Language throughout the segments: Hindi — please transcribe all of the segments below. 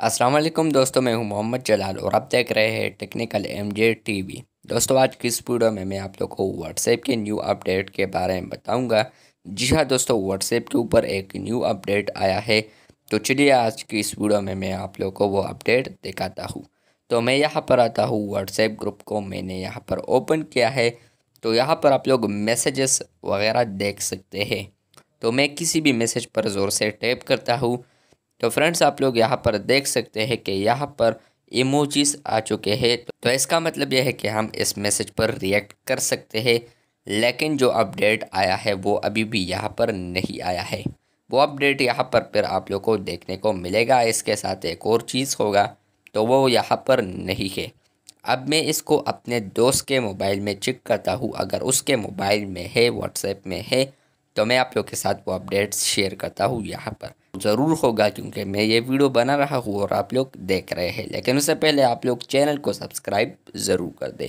अस्सलाम वालेकुम दोस्तों मैं हूं मोहम्मद जलाल और आप देख रहे हैं टेक्निकल एम जे टी दोस्तों आज की इस वीडियो में मैं आप लोग को व्हाट्सएप के न्यू अपडेट के बारे में बताऊंगा जी हाँ दोस्तों व्हाट्सएप के ऊपर एक न्यू अपडेट आया है तो चलिए आज की इस वीडियो में मैं आप लोग को वो अपडेट दिखाता हूँ तो मैं यहाँ पर आता हूँ व्हाट्सएप ग्रुप को मैंने यहाँ पर ओपन किया है तो यहाँ पर आप लोग मैसेजेस वगैरह देख सकते हैं तो मैं किसी भी मैसेज पर ज़ोर से टैप करता हूँ तो फ्रेंड्स आप लोग यहाँ पर देख सकते हैं कि यहाँ पर इमोजीज आ चुके हैं तो इसका मतलब यह है कि हम इस मैसेज पर रिएक्ट कर सकते हैं लेकिन जो अपडेट आया है वो अभी भी यहाँ पर नहीं आया है वो अपडेट यहाँ पर फिर आप लोग को देखने को मिलेगा इसके साथ एक और चीज़ होगा तो वो यहाँ पर नहीं है अब मैं इसको अपने दोस्त के मोबाइल में चेक करता हूँ अगर उसके मोबाइल में है व्हाट्सएप में है तो मैं आप लोग के साथ वो अपडेट्स शेयर करता हूँ यहाँ पर ज़रूर होगा क्योंकि मैं ये वीडियो बना रहा हूँ और आप लोग देख रहे हैं लेकिन उससे पहले आप लोग चैनल को सब्सक्राइब ज़रूर कर दें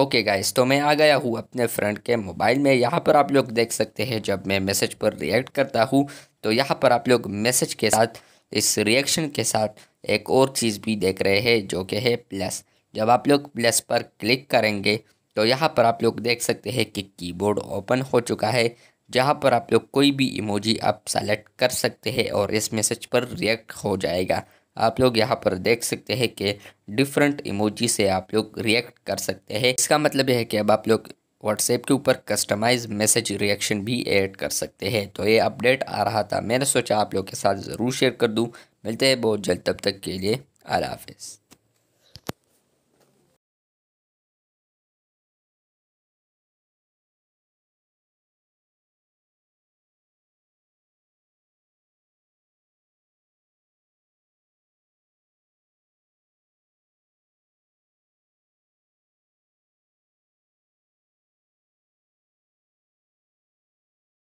ओके गाइस तो मैं आ गया हूँ अपने फ्रेंड के मोबाइल में यहाँ पर आप लोग देख सकते हैं जब मैं मैसेज पर रिएक्ट करता हूँ तो यहाँ पर आप लोग मैसेज के साथ इस रिएक्शन के साथ एक और चीज़ भी देख रहे हैं जो कि है प्लस जब आप लोग प्लस पर क्लिक करेंगे तो यहाँ पर आप लोग देख सकते हैं कि कीबोर्ड ओपन हो चुका है जहाँ पर आप लोग कोई भी इमोजी आप सेलेक्ट कर सकते हैं और इस मैसेज पर रिएक्ट हो जाएगा आप लोग यहाँ पर देख सकते हैं कि डिफरेंट इमोजी से आप लोग रिएक्ट कर सकते हैं इसका मतलब यह है कि अब आप लोग व्हाट्सएप के ऊपर कस्टमाइज मैसेज रिएक्शन भी ऐड कर सकते हैं तो ये अपडेट आ रहा था मैंने सोचा आप लोग के साथ ज़रूर शेयर कर दूँ मिलते हैं बहुत जल्द तब तक के लिए अला हाफिज़